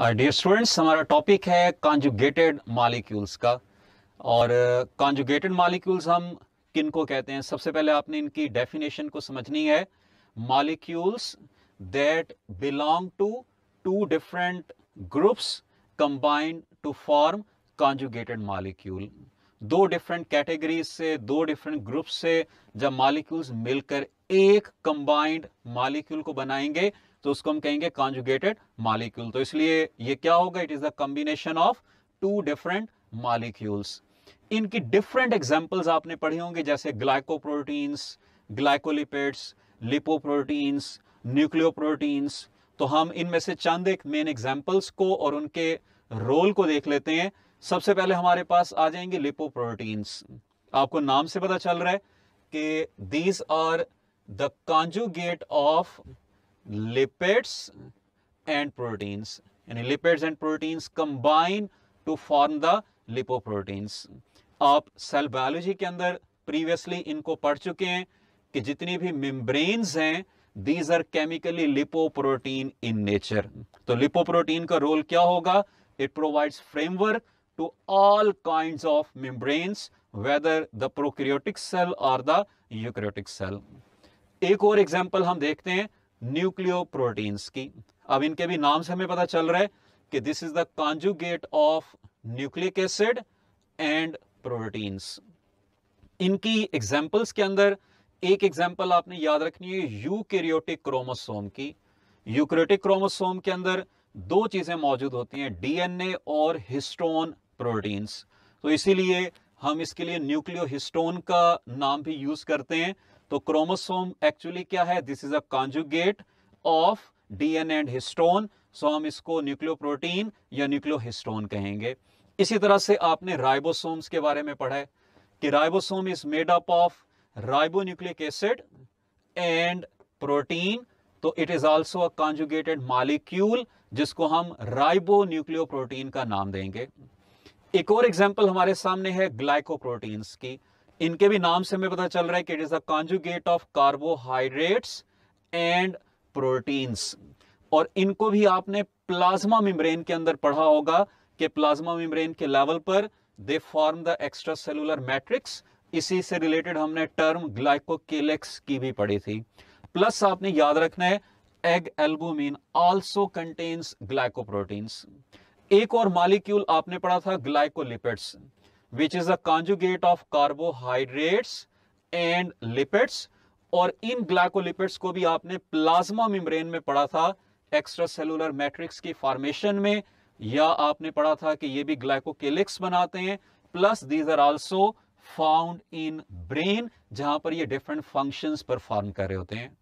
dear uh, students हमारा topic है conjugated molecules का और कॉन्जुगेटेड uh, मालिक्यूल्स हम किन को कहते हैं सबसे पहले आपने इनकी डेफिनेशन को समझनी है molecules that belong to two different groups combined to form conjugated molecule दो डिफरेंट कैटेगरीज से दो डिफरेंट ग्रुप्स से जब मालिक्यूल्स मिलकर एक कंबाइंड मालिक्यूल को बनाएंगे तो उसको हम कहेंगे कॉन्जुगेटेड मालिक्यूल तो इसलिए ये क्या होगा it is the combination of two different molecules इनकी डिफरेंट एग्जाम्पल्स आपने पढ़े होंगे जैसे ग्लाइकोप्रोटीन्स ग्लाइकोलिपिड्स लिपोप्रोटीन्स न्यूक्लियोप्रोटीन्स तो हम इनमें से चंद एक मेन एग्जाम्पल्स को और उनके रोल को देख लेते हैं सबसे पहले हमारे पास आ जाएंगे लिपोप्रोटीन्स आपको नाम से पता चल रहा है कि these are the conjugate of lipids and proteins यानी lipids and proteins combine to form the lipoproteins आप सेल बायोलॉजी के अंदर प्रीवियसली इनको पढ़ चुके हैं कि जितनी भी मेम्ब्रेन्स हैं these are chemically lipoprotein in nature तो लिपोप्रोटीन का रोल क्या होगा it provides framework to all kinds of membranes whether the prokaryotic cell और द यूक्रियोटिक सेल एक और एग्जांपल हम देखते हैं न्यूक्लियो न्यूक्लियोप्रोटीन्स की अब इनके भी नाम से हमें पता चल रहा है कि this is the conjugate of nucleic acid and proteins इनकी एग्जाम्पल्स के अंदर एक एग्जाम्पल आपने याद रखनी है यूकेरियोटिक क्रोमोसोम की यूक्रियोटिक क्रोमोसोम के अंदर दो चीजें मौजूद होती हैं डीएनए और हिस्टोन प्रोटीन्स तो इसीलिए हम इसके लिए न्यूक्लियो हिस्टोन का नाम भी यूज करते हैं तो क्रोमोसोम एक्चुअली क्या है this is a conjugate of DNA and histone so हम इसको न्यूक्लियो प्रोटीन या न्यूक्लियो हिस्टोन कहेंगे इसी तरह से आपने राइबोसोम्स के बारे में पढ़ा है कि ribosome is made up of ribonucleic acid and protein तो it is also a conjugated molecule जिसको हम राइबो न्यूक्लियो प्रोटीन का नाम देंगे एक और एग्जाम्पल हमारे सामने है प्रोटीन की इनके भी नाम से हमें पता चल रहा है कि it is the conjugate of carbohydrates and proteins और इनको भी आपने प्लाज्मा मिम्ब्रेन के अंदर पढ़ा होगा कि प्लाज्मा मिम्ब्रेन के लेवल पर they form the extracellular matrix इसी से रिलेटेड हमने टर्म ग्लाइकोकेलेक्स की भी पढ़ी थी प्लस आपने याद रखना है egg albumin also contains glycoproteins एक और मालिक्यूल आपने पढ़ा था glycolipids which is a conjugate of carbohydrates and lipids और इन ग्लाइकोलिपिड्स को भी आपने प्लाज्मा मेम्ब्रेन में पढ़ा था एक्स्ट्रा सेलुलर मैट्रिक्स की फॉर्मेशन में या आपने पढ़ा था कि ये भी ग्लाइकोकेलिक्स बनाते हैं plus these are also found in brain जहां पर ये डिफरेंट फंक्शंस परफॉर्म कर रहे होते हैं